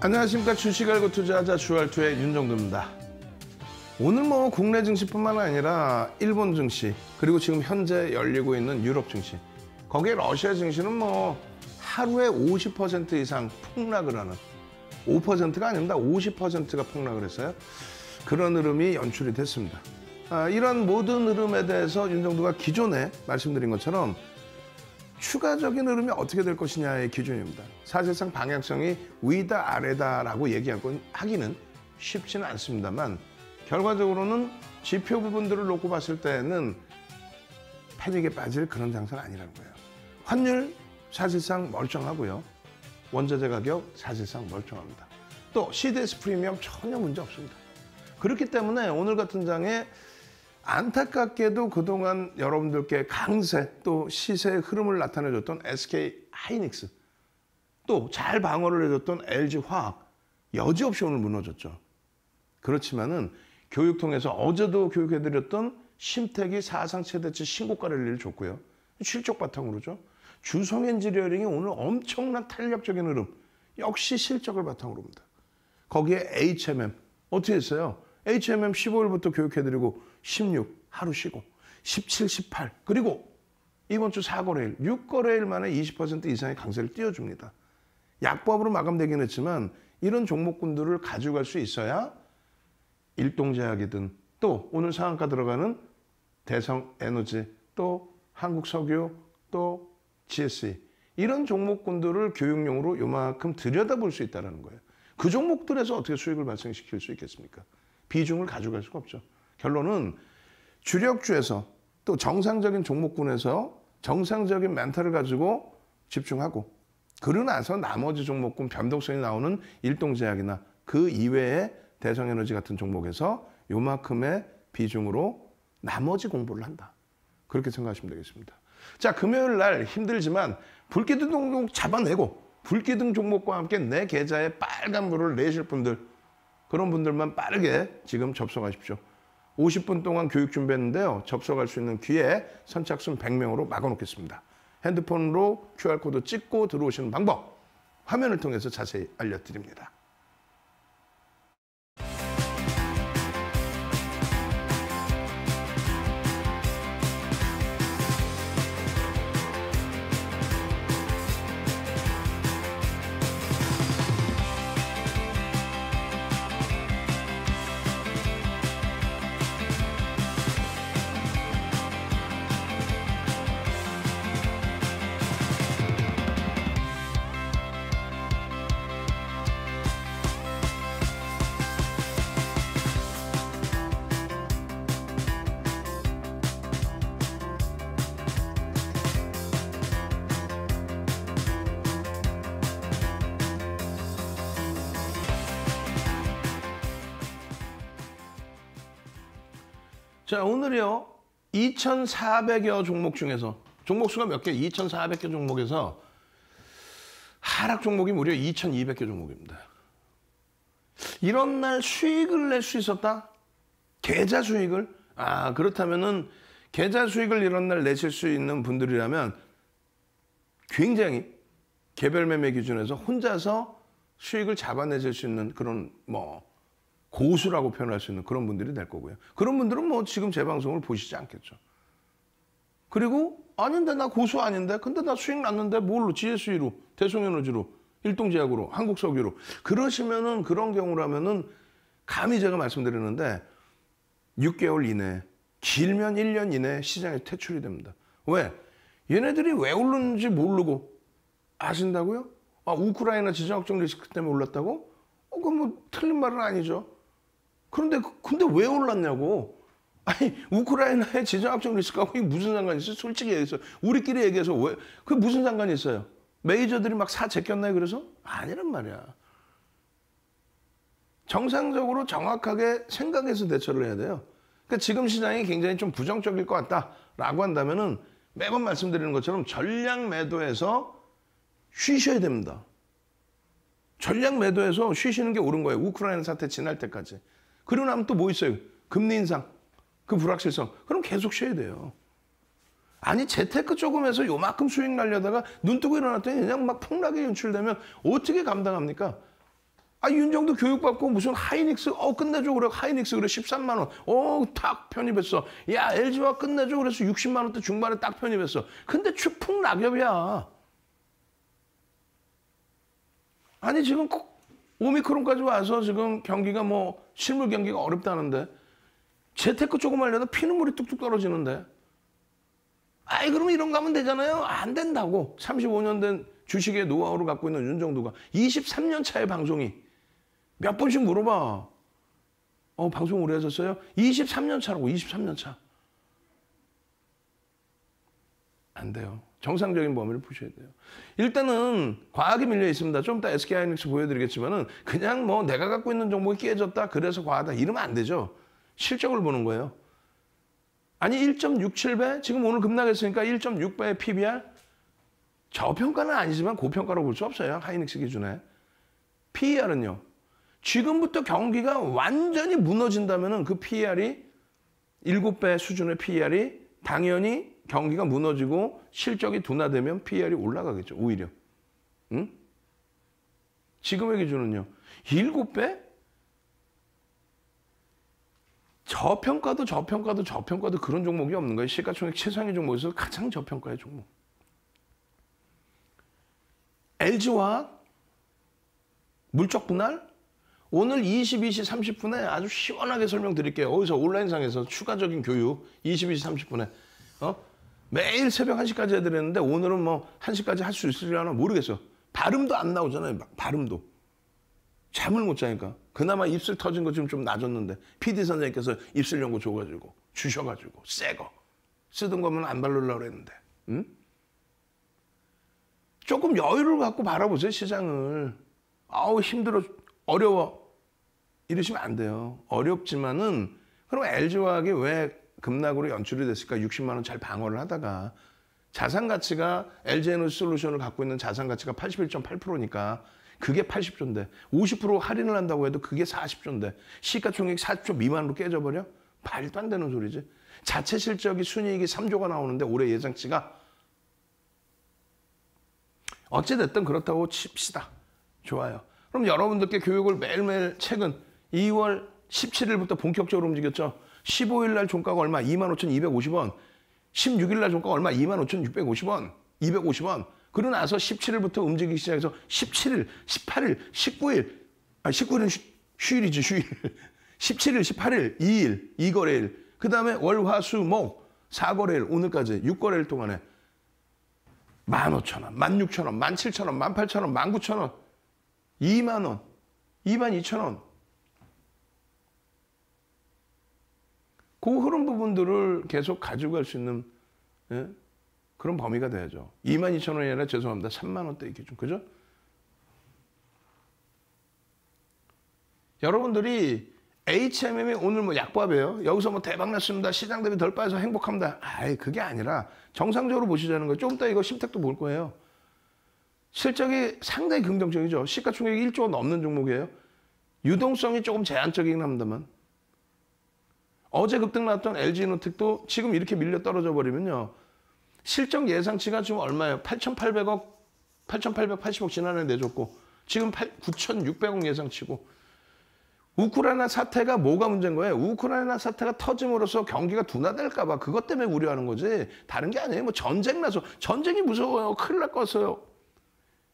안녕하십니까 주식 알고 투자하자 주알투의 윤정도입니다. 오늘 뭐 국내 증시뿐만 아니라 일본 증시 그리고 지금 현재 열리고 있는 유럽 증시 거기에 러시아 증시는 뭐 하루에 50% 이상 폭락을 하는 5%가 아닙니다. 50%가 폭락을 했어요. 그런 흐름이 연출이 됐습니다. 아, 이런 모든 흐름에 대해서 윤정도가 기존에 말씀드린 것처럼 추가적인 흐름이 어떻게 될 것이냐의 기준입니다. 사실상 방향성이 위다 아래다라고 얘기하기는 쉽지는 않습니다만 결과적으로는 지표 부분들을 놓고 봤을 때는 패닉에 빠질 그런 장사는 아니라는 거예요. 환율 사실상 멀쩡하고요. 원자재 가격 사실상 멀쩡합니다. 또 CDS 프리미엄 전혀 문제 없습니다. 그렇기 때문에 오늘 같은 장에 안타깝게도 그동안 여러분들께 강세 또 시세의 흐름을 나타내줬던 SK 하이닉스 또 잘 방어를 해줬던 LG 화학 여지없이 오늘 무너졌죠. 그렇지만은 교육 통해서 어제도 교육해드렸던 심택이 사상 최대치 신고가를 줬고요. 실적 바탕으로죠. 주성 엔지니어링이 오늘 엄청난 탄력적인 흐름 역시 실적을 바탕으로입니다. 거기에 HMM 어떻게 했어요? HMM 15일부터 교육해드리고 16 하루 쉬고 17, 18 그리고 이번 주 4거래일, 6거래일 만에 20% 이상의 강세를 띄워줍니다. 약법으로 마감되긴 했지만 이런 종목군들을 가져갈 수 있어야 일동제약이든 또 오늘 상한가 들어가는 대성에너지 또 한국석유 또 GSE 이런 종목군들을 교육용으로 요만큼 들여다볼 수 있다는 거예요. 그 종목들에서 어떻게 수익을 발생시킬 수 있겠습니까? 비중을 가져갈 수가 없죠. 결론은 주력주에서 또 정상적인 종목군에서 정상적인 멘탈을 가지고 집중하고 그러 나서 나머지 종목군 변동성이 나오는 일동제약이나 그 이외에 대성에너지 같은 종목에서 요만큼의 비중으로 나머지 공부를 한다. 그렇게 생각하시면 되겠습니다. 자 금요일 날 힘들지만 불기둥 종목 잡아내고 불기둥 종목과 함께 내 계좌에 빨간 불을 내실 분들 그런 분들만 빠르게 지금 접속하십시오. 50분 동안 교육 준비했는데요. 접속할 수 있는 귀에 선착순 100명으로 막아놓겠습니다. 핸드폰으로 QR코드 찍고 들어오시는 방법 화면을 통해서 자세히 알려드립니다. 자, 오늘이요. 2,400여 종목 중에서 종목 수가 몇 개? 2,400개 종목에서 하락 종목이 무려 2,200개 종목입니다. 이런 날 수익을 낼 수 있었다? 계좌 수익을? 아, 그렇다면은 계좌 수익을 이런 날 내실 수 있는 분들이라면 굉장히 개별 매매 기준에서 혼자서 수익을 잡아내실 수 있는 그런 뭐 고수라고 표현할 수 있는 그런 분들이 될 거고요. 그런 분들은 뭐 지금 제 방송을 보시지 않겠죠. 그리고 아닌데 나 고수 아닌데 근데 나 수익 났는데 뭘로 GSE로 대송에너지로 일동제약으로 한국석유로 그러시면은 그런 경우라면은 감히 제가 말씀드리는데 6개월 이내 길면 1년 이내 시장에 퇴출이 됩니다. 왜? 얘네들이 왜 오르는지 모르고 아신다고요? 아 우크라이나 지정학적 리스크 때문에 올랐다고? 어, 그건 뭐 틀린 말은 아니죠. 그런데 그, 근데 왜 올랐냐고. 아니 우크라이나에 지정학적 리스크하고 게 무슨 상관이 있어? 솔직히 얘기해서 우리끼리 얘기해서 왜그 무슨 상관이 있어요? 메이저들이 막 사 제꼈나요? 그래서 아니란 말이야. 정상적으로 정확하게 생각해서 대처를 해야 돼요. 그러니까 지금 시장이 굉장히 좀 부정적일 것 같다라고 한다면은 매번 말씀드리는 것처럼 전략 매도에서 쉬셔야 됩니다. 전략 매도에서 쉬시는 게 옳은 거예요. 우크라이나 사태 지날 때까지. 그리고 나면 또 뭐 있어요? 금리 인상. 그 불확실성. 그럼 계속 쉬어야 돼요. 아니 재테크 조금에서 요만큼 수익 날려다가 눈 뜨고 일어났더니 그냥 막 폭락에 연출되면 어떻게 감당합니까? 아 윤정도 교육받고 무슨 하이닉스 어 끝내줘 그래 하이닉스 그래 13만 원어딱 편입했어 야 LG와 끝내줘 그래서 60만 원대 중반에 딱 편입했어 근데 추풍 낙엽이야 아니 지금 꼭 오미크론까지 와서 지금 경기가 뭐 실물 경기가 어렵다는데 재테크 조금 하려도 피눈물이 뚝뚝 떨어지는데 아이 그러면 이런 거 하면 되잖아요. 안 된다고 35년 된 주식의 노하우를 갖고 있는 윤정도가 23년 차의 방송이 몇 번씩 물어봐. 어 방송 오래 하셨어요? 23년 차라고 23년 차. 안 돼요. 정상적인 범위를 푸셔야 돼요. 일단은 과학이 밀려 있습니다. 좀 이따 SK 하이닉 보여드리겠지만은 그냥 뭐 내가 갖고 있는 정보가 깨졌다. 그래서 과하다. 이러면 안 되죠. 실적을 보는 거예요. 아니 1.67배? 지금 오늘 급락했으니까 1.6배의 PBR? 저평가는 아니지만 고평가로 볼 수 없어요. 하이닉스 기준에. PER은요. 지금부터 경기가 완전히 무너진다면 그 PER이 7배 수준의 PER이 당연히 경기가 무너지고 실적이 둔화되면 PER이 올라가겠죠. 오히려. 응? 지금의 기준은요. 7배? 저평가도 저평가도 저평가도 그런 종목이 없는 거예요. 시가총액 최상위 종목에서 가장 저평가의 종목. l g 와 물적분할, 오늘 22시 30분에 아주 시원하게 설명드릴게요. 어디서 온라인상에서 추가적인 교육 22시 30분에 어? 매일 새벽 1시까지 해드렸는데 오늘은 뭐 1시까지 할 수 있으려나 모르겠어. 발음도 안 나오잖아요. 발음도. 잠을 못 자니까. 그나마 입술 터진 거 지금 좀 낮았는데 PD 선생님께서 입술 연고 줘가지고 주셔가지고 새 거. 쓰던 거면 안 바르려고 그랬는데. 응? 조금 여유를 갖고 바라보세요. 시장을. 아우 힘들어. 어려워. 이러시면 안 돼요. 어렵지만은 그럼 LG화학이 왜 급락으로 연출이 됐을까 60만 원 잘 방어를 하다가 자산 가치가 LG 에너지 솔루션을 갖고 있는 자산 가치가 81.8%니까 그게 80조인데 50% 할인을 한다고 해도 그게 40조인데 시가총액 40조 미만으로 깨져버려? 말도 안 되는 소리지. 자체 실적이 순이익이 3조가 나오는데 올해 예상치가 어찌됐든 그렇다고 칩시다. 좋아요. 그럼 여러분들께 교육을 매일매일 최근 2월 17일부터 본격적으로 움직였죠. 15일 날 종가가 얼마? 25,250원. 16일 날 종가가 얼마? 25,650원. 250원. 그러고 나서 17일부터 움직이기 시작해서 17일, 18일, 19일, 아 19일은 휴, 휴일이지 휴일. 17일, 18일, 2일, 2거래일. 그 다음에 월, 화, 수, 목, 4거래일, 오늘까지 6거래일 동안에 15,000원, 16,000원, 17,000원, 18,000원, 19,000원, 2만원, 22,000원, 그 흐름 부분들을 계속 가져갈 수 있는 예? 그런 범위가 돼야죠. 2 2 0원이 아니라 죄송합니다. 3만원대 이렇게 그죠? 여러분들이 HMM이 오늘 뭐 약밥이에요. 여기서 뭐 대박 났습니다. 시장 대비 덜 빠져서 행복합니다. 아이 그게 아니라 정상적으로 보시자는 거예요. 조금 이거 심택도 볼 거예요. 실적이 상당히 긍정적이죠. 시가총액 1조가 넘는 종목이에요. 유동성이 조금 제한적이긴 합니다만. 어제 급등났던 LG노틱도 지금 이렇게 밀려 떨어져 버리면요. 실적 예상치가 지금 얼마예요? 8,800억, 8,880억 지난해 내줬고 지금 9,600억 예상치고 우크라이나 사태가 뭐가 문제인 거예요? 우크라이나 사태가 터짐으로써 경기가 둔화될까 봐 그것 때문에 우려하는 거지 다른 게 아니에요. 뭐 전쟁 나서 전쟁이 무서워요. 큰일 날것 같아요.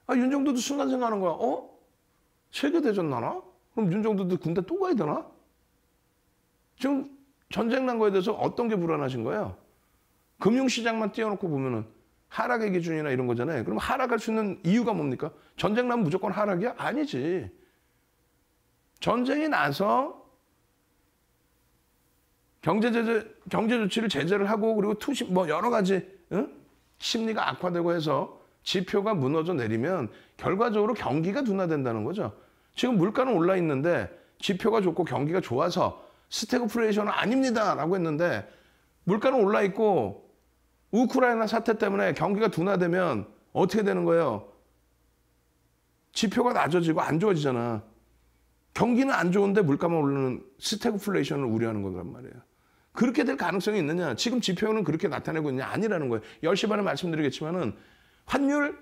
아 윤정도도 순간 생각하는 거야. 어? 세계대전 나나? 그럼 윤정도도 군대 또 가야 되나? 지금 전쟁 난 거에 대해서 어떤 게 불안하신 거예요? 금융시장만 띄워놓고 보면은 하락의 기준이나 이런 거잖아요. 그럼 하락할 수 있는 이유가 뭡니까? 전쟁 나면 무조건 하락이야? 아니지. 전쟁이 나서 경제 제재, 경제 조치를 제재를 하고 그리고 투심 뭐 여러 가지 응? 심리가 악화되고 해서 지표가 무너져 내리면 결과적으로 경기가 둔화된다는 거죠. 지금 물가는 올라 있는데 지표가 좋고 경기가 좋아서 스태그플레이션은 아닙니다라고 했는데 물가는 올라 있고 우크라이나 사태 때문에 경기가 둔화되면 어떻게 되는 거예요? 지표가 낮아지고 안 좋아지잖아. 경기는 안 좋은데 물가만 오르는 스태그플레이션을 우려하는 거란 말이에요. 그렇게 될 가능성이 있느냐? 지금 지표는 그렇게 나타내고 있냐? 아니라는 거예요. 10시 반에 말씀드리겠지만은 환율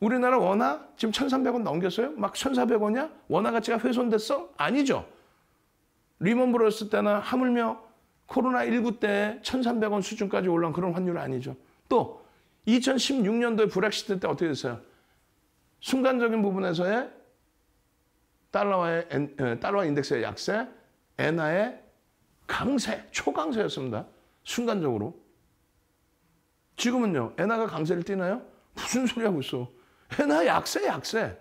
우리나라 원화 지금 1,300원 넘겼어요? 막 1,400원이야? 원화 가치가 훼손됐어? 아니죠. 리먼 브러스 때는 하물며 코로나19 때 1,300원 수준까지 올라온 그런 환율 아니죠. 또 2016년도에 브렉시트 때 어떻게 됐어요? 순간적인 부분에서의 달러와의 달러 인덱스의 약세, 엔화의 강세, 초강세였습니다. 순간적으로. 지금은요. 엔화가 강세를 띠나요? 무슨 소리 하고 있어. 엔화 약세, 약세.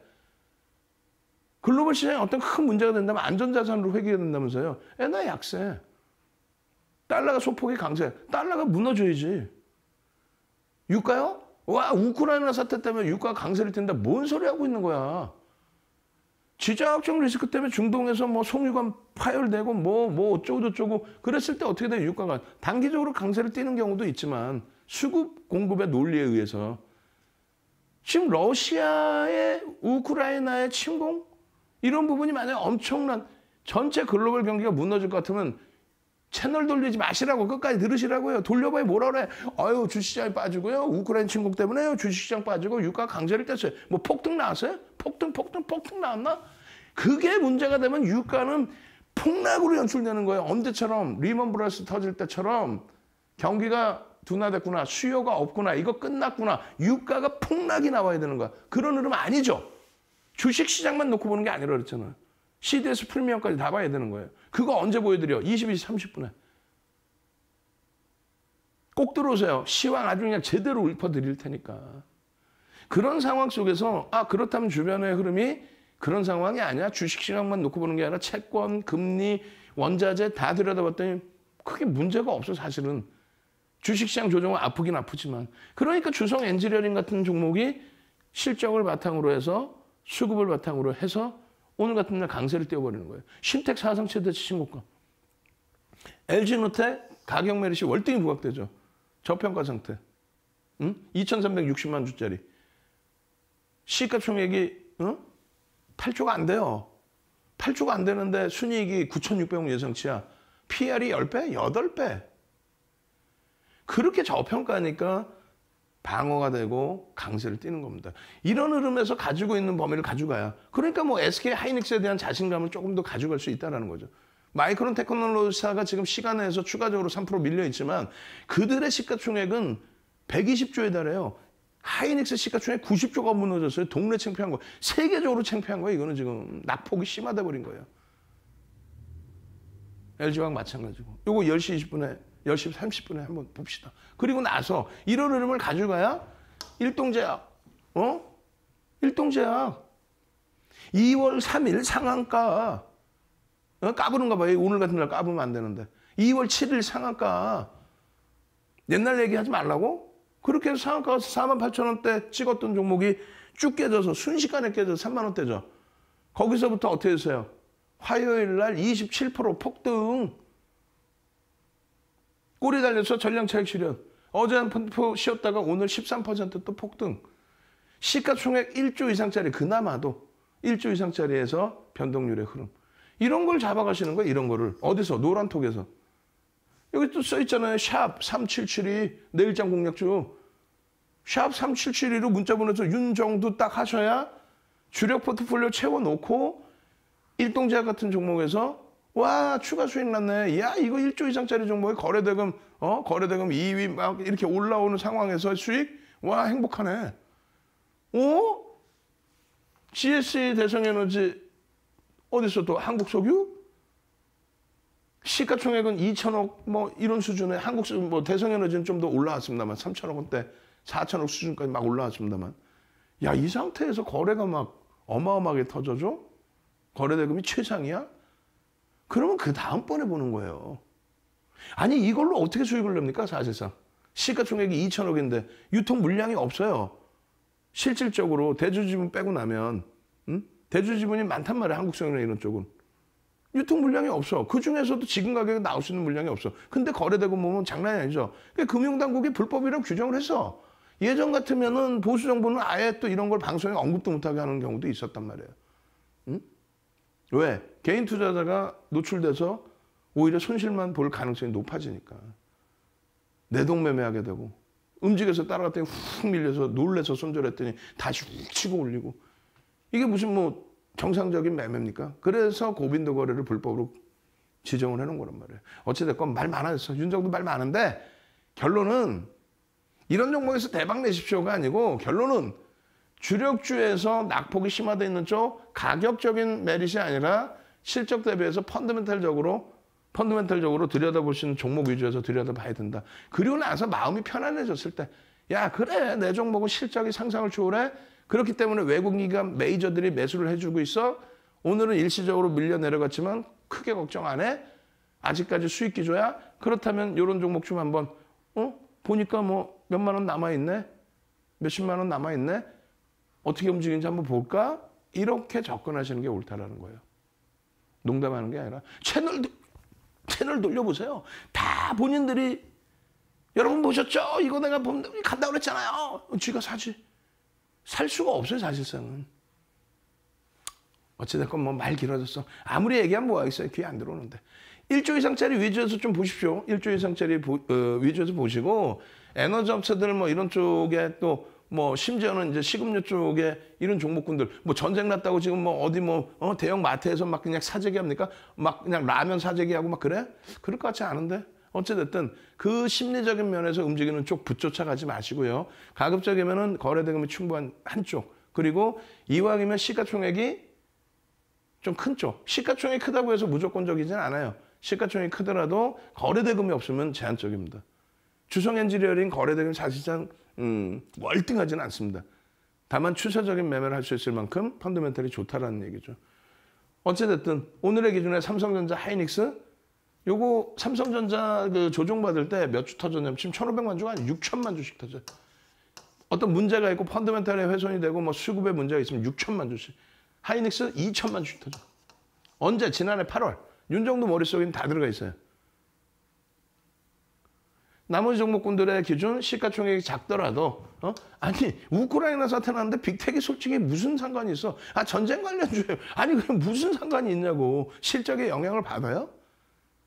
글로벌 시장에 어떤 큰 문제가 된다면 안전자산으로 회귀해야 된다면서요. 엔화 약세. 달러가 소폭이 강세. 달러가 무너져야지. 유가요? 와 우크라이나 사태 때문에 유가 강세를 띈다. 뭔 소리 하고 있는 거야. 지정학적 리스크 때문에 중동에서 뭐 송유관 파열되고 뭐뭐 뭐 어쩌고 저쩌고 그랬을 때 어떻게 돼요 유가가 단기적으로 강세를 띠는 경우도 있지만 수급 공급의 논리에 의해서 지금 러시아의 우크라이나의 침공 이런 부분이 만약에 엄청난 전체 글로벌 경기가 무너질 것 같으면 채널 돌리지 마시라고 끝까지 들으시라고요. 돌려봐야 뭐라 그래. 아유 주식시장이 빠지고요. 우크라이나 침공 때문에 주식시장 빠지고 유가 강세를 뗐어요. 뭐 폭등 나왔어요? 폭등 폭등 폭등 나왔나? 그게 문제가 되면 유가는 폭락으로 연출되는 거예요. 언제처럼 리먼 브라스 터질 때처럼 경기가 둔화됐구나. 수요가 없구나. 이거 끝났구나. 유가가 폭락이 나와야 되는 거야. 그런 흐름 아니죠. 주식 시장만 놓고 보는 게 아니라 그렇잖아요 CDS 프리미엄까지 다 봐야 되는 거예요. 그거 언제 보여드려? 22시 30분에. 꼭 들어오세요. 시황 아주 그냥 제대로 읊어드릴 테니까. 그런 상황 속에서 아 그렇다면 주변의 흐름이 그런 상황이 아니야. 주식 시장만 놓고 보는 게 아니라 채권, 금리, 원자재 다 들여다봤더니 크게 문제가 없어 사실은. 주식시장 조정은 아프긴 아프지만 그러니까 주성 엔지니어링 같은 종목이 실적을 바탕으로 해서 수급을 바탕으로 해서 오늘 같은 날 강세를 띄워버리는 거예요. 신택 사상 최대 신고가. LG노태 가격 메리시 월등히 부각되죠. 저평가 상태. 응? 2,360만 주짜리. 시가 총액이 응? 8조가 안 돼요. 8조가 안 되는데 순이익이 9,600억 예상치야. PR이 10배? 8배. 그렇게 저평가니까 방어가 되고 강세를 띠는 겁니다. 이런 흐름에서 가지고 있는 범위를 가져가야. 그러니까 뭐 SK 하이닉스에 대한 자신감을 조금 더 가져갈 수 있다는 거죠. 마이크론 테크놀로지사가 지금 시간에서 추가적으로 3% 밀려 있지만 그들의 시가총액은 120조에 달해요. 하이닉스 시가총액 90조가 무너졌어요. 동네 챙피한 거. 세계적으로 챙피한 거예요. 이거는 지금 낙폭이 심하다 버린 거예요. LG와 마찬가지고. 요거 10시 20분에 10시 30분에 한번 봅시다. 그리고 나서 이런 흐름을 가져가야 일동제약, 어? 일동제약. 2월 3일 상한가 어? 까부는가 봐요. 오늘 같은 날 까부면 안 되는데. 2월 7일 상한가 옛날 얘기하지 말라고? 그렇게 해서 상한가가 4만 8천 원대 찍었던 종목이 쭉 깨져서 순식간에 깨져서 3만 원대죠. 거기서부터 어떻게 됐어요? 화요일 날 27% 폭등. 꼬리 달려서 전량 차익 실현. 어제 한 푼포 쉬었다가 오늘 13%또 폭등. 시가 총액 1조 이상짜리 그나마도 1조 이상짜리에서 변동률의 흐름. 이런 걸 잡아가시는 거예요. 이런 거를. 어디서? 노란톡에서. 여기 또 써 있잖아요. 샵 3772 내일장 공략주. 샵 3772로 문자 보내서 윤정도딱 하셔야 주력 포트폴리오 채워놓고 일동제약 같은 종목에서 와 추가 수익 났네. 야 이거 1조 이상짜리 종목에 거래대금 어 거래대금 2위 막 이렇게 올라오는 상황에서 수익 와 행복하네. 오 어? GSE 대성에너지 어디서 또 한국 석유 시가총액은 2천억 뭐 이런 수준의 한국 뭐 대성에너지는 좀 더 올라왔습니다만 3천억 원대 4천억 수준까지 막 올라왔습니다만 야 이 상태에서 거래가 막 어마어마하게 터져줘 거래대금이 최상이야 그러면 그 다음번에 보는 거예요. 아니 이걸로 어떻게 수익을 냅니까 사실상. 시가총액이 2천억인데 유통 물량이 없어요. 실질적으로 대주 지분 빼고 나면 응? 대주 지분이 많단 말이에요. 한국생명 성 이런 쪽은. 유통 물량이 없어. 그중에서도 지금 가격에 나올 수 있는 물량이 없어. 근데 거래되고 보면 장난이 아니죠. 그러니까 금융당국이 불법이라고 규정을 해서 예전 같으면은 보수정부는 아예 또 이런 걸 방송에 언급도 못하게 하는 경우도 있었단 말이에요. 왜? 개인 투자자가 노출돼서 오히려 손실만 볼 가능성이 높아지니까. 내동매매하게 되고 움직여서 따라갔더니 훅 밀려서 놀래서 손절했더니 다시 훅 치고 올리고 이게 무슨 뭐 정상적인 매매입니까? 그래서 고빈도 거래를 불법으로 지정을 해놓은 거란 말이에요. 어찌됐건 말 많아졌어. 윤정도 말 많은데 결론은 이런 종목에서 대박 내십시오가 아니고 결론은 주력주에서 낙폭이 심화되어 있는 쪽 가격적인 메릿이 아니라 실적 대비해서 펀드멘탈적으로 펀드멘탈적으로 들여다보시는 종목 위주에서 들여다봐야 된다. 그리고 나서 마음이 편안해졌을 때야 그래 내 종목은 실적이 상상을 초월해 그렇기 때문에 외국 기관 메이저들이 매수를 해주고 있어 오늘은 일시적으로 밀려 내려갔지만 크게 걱정 안 해. 아직까지 수익 기조야. 그렇다면 이런 종목 좀 한번 어 보니까 뭐 몇만 원 남아 있네. 몇십만 원 남아 있네. 어떻게 움직이는지 한번 볼까? 이렇게 접근하시는 게 옳다라는 거예요. 농담하는 게 아니라 채널 채널 돌려보세요. 다 본인들이 여러분 보셨죠? 이거 내가 간다 고 그랬잖아요. 쥐가 사지. 살 수가 없어요 사실상은. 어찌됐건 뭐말 길어졌어. 아무리 얘기하면 뭐하겠어요. 귀에 안 들어오는데. 1조 이상짜리 위주에서 좀 보십시오. 1조 이상짜리 어, 위주에서 보시고 에너지 업체들 뭐 이런 쪽에 또뭐 심지어는 이제 식음료 쪽에 이런 종목군들 뭐 전쟁 났다고 지금 뭐 어디 뭐 어, 대형 마트에서 막 그냥 사재기 합니까? 막 그냥 라면 사재기 하고 막 그래? 그럴 것 같지 않은데. 어찌됐든 그 심리적인 면에서 움직이는 쪽 붙쫓아가지 마시고요. 가급적이면은 거래대금이 충분한 한 쪽. 그리고 이왕이면 시가총액이 좀 큰 쪽. 시가총액이 크다고 해서 무조건적이진 않아요. 시가총액이 크더라도 거래대금이 없으면 제한적입니다. 주성엔지리어링 거래대금 사실상 음, 월등하지는 않습니다. 다만 추세적인 매매를 할 수 있을 만큼 펀드멘털이 좋다라는 얘기죠. 어찌됐든 오늘의 기준에 삼성전자 하이닉스 요거 삼성전자 그조정받을때 몇 주 터졌냐면 지금 1,500만 주가 아니라 6천만 주씩 터져요. 어떤 문제가 있고 펀드멘탈에 훼손이 되고 뭐 수급에 문제가 있으면 6천만 주씩. 하이닉스 2천만 주씩 터져. 언제? 지난해 8월. 윤정도 머릿속에는 다 들어가 있어요. 나머지 종목군들의 기준 시가총액이 작더라도 어? 아니 우크라이나 사태 나는데 빅텍이 솔직히 무슨 상관이 있어? 아 전쟁 관련주예요. 아니 그럼 무슨 상관이 있냐고 실적에 영향을 받아요?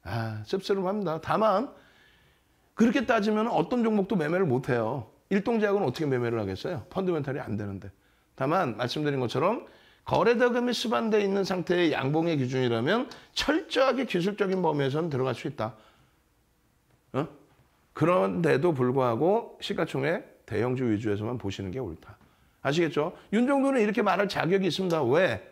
아 씁쓸합니다. 다만 그렇게 따지면 어떤 종목도 매매를 못해요. 일동제약은 어떻게 매매를 하겠어요? 펀드멘탈이 안 되는데. 다만 말씀드린 것처럼 거래대금이 수반되어 있는 상태의 양봉의 기준이라면 철저하게 기술적인 범위에서는 들어갈 수 있다. 그런데도 불구하고 시가총액 대형주 위주에서만 보시는 게 옳다. 아시겠죠? 윤정도는 이렇게 말할 자격이 있습니다. 왜?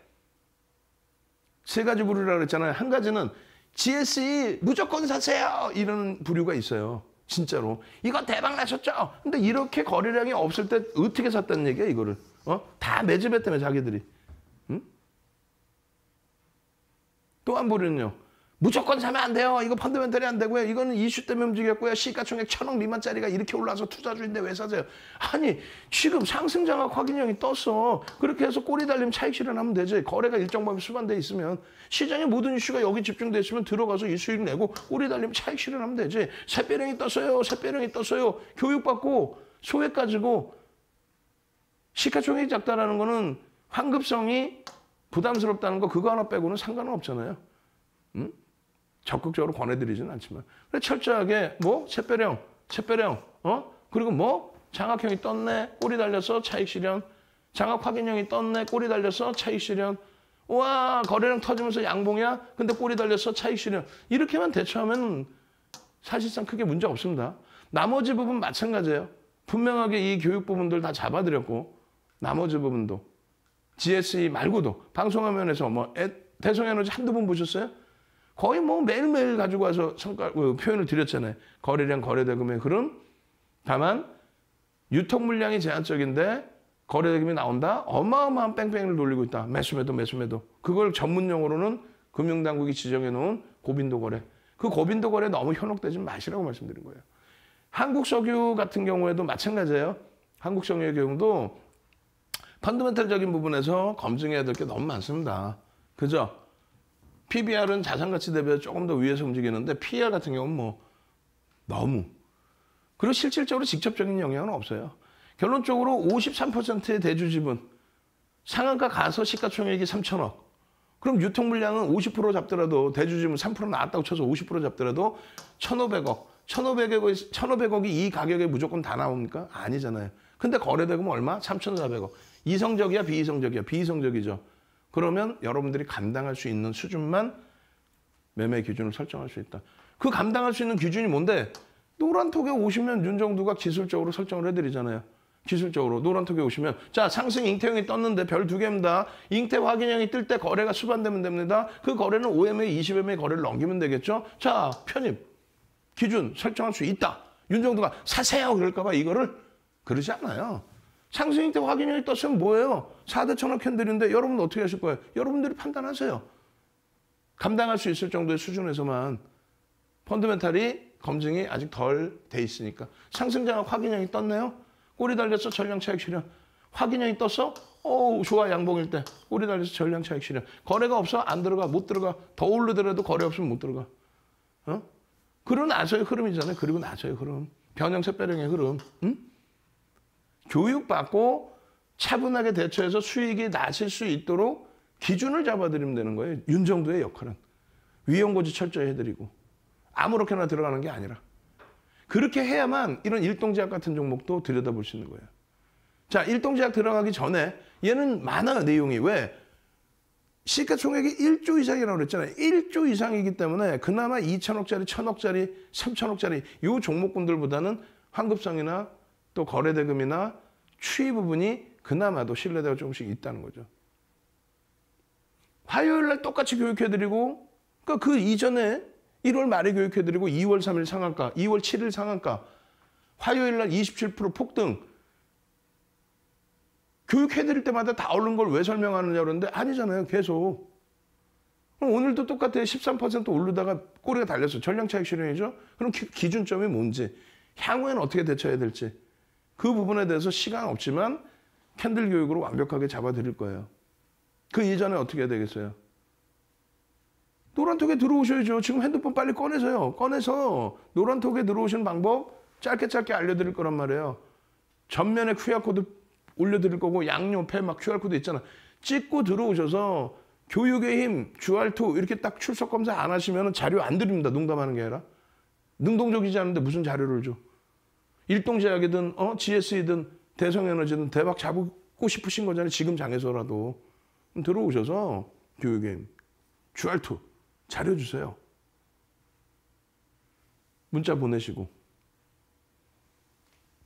세 가지 부류라 그랬잖아요. 한 가지는 GSE 무조건 사세요. 이런 부류가 있어요. 진짜로. 이거 대박 나셨죠? 근데 이렇게 거래량이 없을 때 어떻게 샀다는 얘기야, 이거를. 어? 다 매집했다며, 자기들이. 응? 또 한 부류는요. 무조건 사면 안 돼요. 이거 펀드멘털이 안 되고요. 이거는 이슈 때문에 움직였고요. 시가총액 천억 미만짜리가 이렇게 올라서 투자주인데 왜 사세요? 아니 지금 상승장악 확인형이 떴어. 그렇게 해서 꼬리 달림 차익 실현하면 되지. 거래가 일정 범위 수반돼 있으면 시장의 모든 이슈가 여기 집중돼 있으면 들어가서 이 수익 내고 꼬리 달림 차익 실현하면 되지. 새빼령이 떴어요. 새빼령이 떴어요. 교육받고 소액 가지고 시가총액이 작다라는 거는 환급성이 부담스럽다는 거 그거 하나 빼고는 상관은 없잖아요. 음? 적극적으로 권해드리지는 않지만 그래, 철저하게 뭐 채배령, 채배령, 어 그리고 뭐 장학형이 떴네 꼬리 달려서 차익 실현, 장학 확인형이 떴네 꼬리 달려서 차익 실현, 와 거래량 터지면서 양봉이야 근데 꼬리 달려서 차익 실현 이렇게만 대처하면 사실상 크게 문제 없습니다. 나머지 부분 마찬가지예요. 분명하게 이 교육 부분들 다 잡아드렸고 나머지 부분도 GSE 말고도 방송화면에서 뭐 대성에너지 한두 번 보셨어요? 거의 뭐 매일매일 가지고 와서 성과, 그 표현을 드렸잖아요. 거래량, 거래대금의 흐름. 다만 유통 물량이 제한적인데 거래대금이 나온다. 어마어마한 뺑뺑이를 돌리고 있다. 매수매도 매수매도. 그걸 전문 용어로는 금융당국이 지정해 놓은 고빈도 거래. 그 고빈도 거래 너무 현혹되지 마시라고 말씀드린 거예요. 한국 석유 같은 경우에도 마찬가지예요. 한국 석유의 경우도 펀드멘탈적인 부분에서 검증해야 될 게 너무 많습니다. 그죠? PBR은 자산가치 대비해서 조금 더 위에서 움직이는데 PER 같은 경우는 뭐 너무. 그리고 실질적으로 직접적인 영향은 없어요. 결론적으로 53%의 대주 지분, 상한가 가서 시가총액이 3천억. 그럼 유통 물량은 50% 잡더라도 대주 지분 3% 나왔다고 쳐서 50% 잡더라도 1,500억. 1,500억이, 1,500억이 이 가격에 무조건 다 나옵니까? 아니잖아요. 근데 거래대금 얼마? 3,400억. 이성적이야, 비이성적이야? 비이성적이죠. 그러면 여러분들이 감당할 수 있는 수준만 매매 기준을 설정할 수 있다. 그 감당할 수 있는 기준이 뭔데? 노란 톡에 오시면 윤정두가 기술적으로 설정을 해드리잖아요. 기술적으로 노란 톡에 오시면 자 상승 잉태형이 떴는데 별 두 개입니다. 잉태 확인형이 뜰 때 거래가 수반되면 됩니다. 그 거래는 5 m 에 20MA 거래를 넘기면 되겠죠. 자 편입 기준 설정할 수 있다. 윤정도가 사세요 그럴까봐 이거를 그러지 않아요. 상승 잉태 확인형이 떴으면 뭐예요? 4대 천억 캔들인데 여러분 어떻게 하실 거예요? 여러분들이 판단하세요. 감당할 수 있을 정도의 수준에서만 펀드멘탈이 검증이 아직 덜 돼 있으니까 상승장악 확인형이 떴네요. 꼬리 달려서 전량 차익 실현. 확인형이 떴어? 오 좋아 양봉일 때 꼬리 달려서 전량 차익 실현. 거래가 없어 안 들어가 못 들어가 더 오르더라도 거래 없으면 못 들어가. 어? 그리 나서의 흐름이잖아요. 그리고 나서의 흐름. 변형세 빼령의 흐름. 응? 교육받고 차분하게 대처해서 수익이 나실 수 있도록 기준을 잡아드리면 되는 거예요. 윤정도의 역할은. 위험고지 철저히 해드리고 아무렇게나 들어가는 게 아니라 그렇게 해야만 이런 일동제약 같은 종목도 들여다볼 수 있는 거예요. 자, 일동제약 들어가기 전에 얘는 많아요, 내용이. 왜? 시가총액이 1조 이상이라고 그랬잖아요. 1조 이상이기 때문에 그나마 2천억짜리, 1천억짜리, 3천억짜리 요 종목군들보다는 환급성이나 또 거래대금이나 추이 부분이 그나마도 신뢰도가 조금씩 있다는 거죠. 화요일 날 똑같이 교육해드리고 그러니까 그 이전에 1월 말에 교육해드리고 2월 3일 상한가, 2월 7일 상한가, 화요일 날 27% 폭등. 교육해드릴 때마다 다 오른 걸 왜 설명하느냐 그러는데 아니잖아요. 계속. 오늘도 똑같아요. 13% 오르다가 꼬리가 달렸어. 전량 차익 실현이죠. 그럼 기, 준점이 뭔지, 향후에는 어떻게 대처해야 될지. 그 부분에 대해서 시간 없지만 캔들 교육으로 완벽하게 잡아드릴 거예요. 그 이전에 어떻게 해야 되겠어요? 노란톡에 들어오셔야죠. 지금 핸드폰 빨리 꺼내서요. 꺼내서 노란톡에 들어오시는 방법 짧게 짧게 알려드릴 거란 말이에요. 전면에 QR코드 올려드릴 거고 양옆에 막 QR코드 있잖아. 찍고 들어오셔서 교육의 힘, 주 r 2 이렇게 딱 출석 검사 안 하시면 자료 안 드립니다. 농담하는 게 아니라. 능동적이지 않은데 무슨 자료를 줘. 일동제약이든 어, GS이든 대성에너지는 대박 잡고 싶으신 거잖아요. 지금 장에서라도. 들어오셔서 교육에 주알투 잘해주세요. 문자 보내시고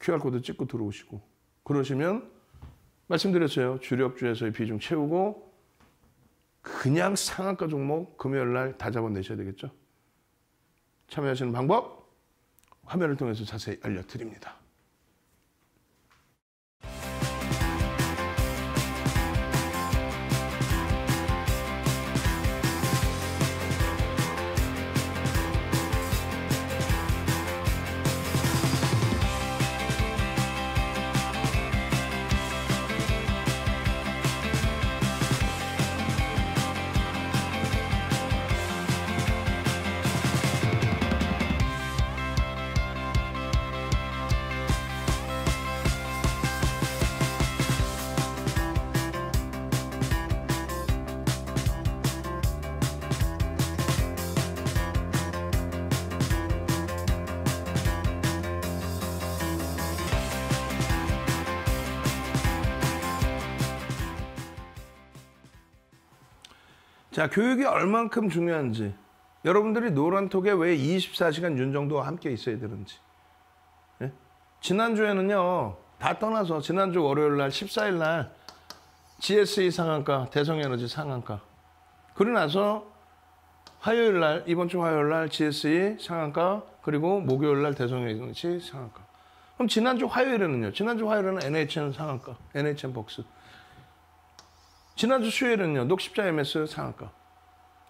QR코드 찍고 들어오시고 그러시면 말씀드렸어요. 주력주에서의 비중 채우고 그냥 상한가 종목 금요일날 다 잡아내셔야 되겠죠. 참여하시는 방법 화면을 통해서 자세히 알려드립니다. 자, 교육이 얼만큼 중요한지. 여러분들이 노란톡에 왜 24시간 윤정도와 함께 있어야 되는지. 예? 지난주에는요, 다 떠나서 지난주 월요일 날, 14일 날, GSE 상한가, 대성에너지 상한가. 그리고 나서 화요일 날, 이번 주 화요일 날 GSE 상한가, 그리고 목요일 날 대성에너지 상한가. 그럼 지난주 화요일에는요, 지난주 화요일에는 NHN 상한가, NHN 복스. 지난주 수요일은요, 녹십자 MS 상한가.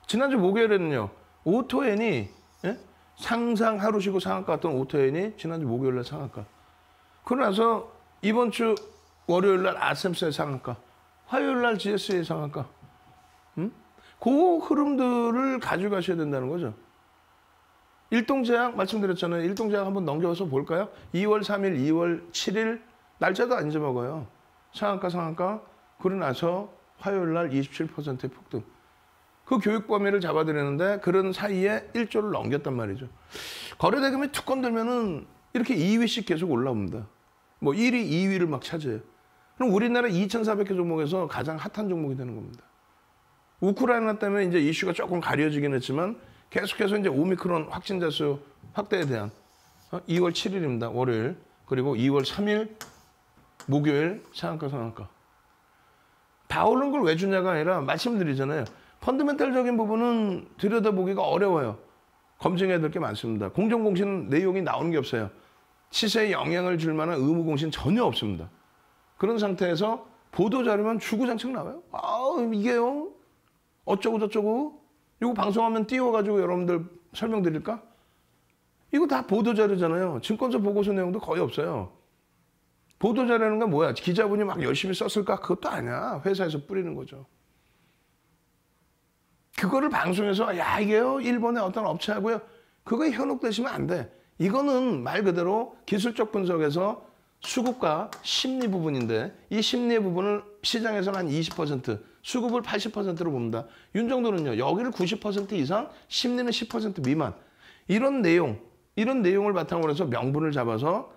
지난주 목요일에는요, 오토엔이, 예? 상상 하루 쉬고 상한가 갔던 오토엔이 지난주 목요일날 상한가. 그러나서 이번 주 월요일날 아셈스의 상한가. 화요일날 GS의 상한가. 응? 음? 그 흐름들을 가져가셔야 된다는 거죠. 일동제약 말씀드렸잖아요. 일동제약 한번 넘겨서 볼까요? 2월 3일, 2월 7일 날짜도 안 잊어먹어요. 상한가 상한가 그러나서 화요일 날 27%의 폭등. 그 교육 범위를 잡아들이는데 그런 사이에 1조를 넘겼단 말이죠. 거래대금이 툭 건들면은 이렇게 2위씩 계속 올라옵니다. 뭐 1위, 2위를 막 차지해요. 그럼 우리나라 2,400개 종목에서 가장 핫한 종목이 되는 겁니다. 우크라이나 때문에 이제 이슈가 조금 가려지긴 했지만 계속해서 이제 오미크론 확진자 수 확대에 대한 2월 어, 7일입니다. 월요일. 그리고 2월 3일 목요일 상한가 상한가. 다 오른 걸 왜 주냐가 아니라 말씀드리잖아요. 펀드멘탈적인 부분은 들여다보기가 어려워요. 검증해야 될 게 많습니다. 공정공신 내용이 나오는 게 없어요. 시세에 영향을 줄 만한 의무공신 전혀 없습니다. 그런 상태에서 보도자료만 주구장창 나와요. 아 이게요. 어쩌고저쩌고. 이거 방송하면 띄워가지고 여러분들 설명드릴까? 이거 다 보도자료잖아요. 증권사 보고서 내용도 거의 없어요. 보도자라는 건 뭐야? 기자분이 막 열심히 썼을까? 그것도 아니야. 회사에서 뿌리는 거죠. 그거를 방송에서 야 이게요 일본의 어떤 업체하고요 그거에 현혹되시면 안 돼. 이거는 말 그대로 기술적 분석에서 수급과 심리 부분인데 이 심리의 부분을 시장에서는 한 20%, 수급을 80%로 봅니다. 윤정도는요. 여기를 90% 이상, 심리는 10% 미만. 이런 내용, 이런 내용을 바탕으로 해서 명분을 잡아서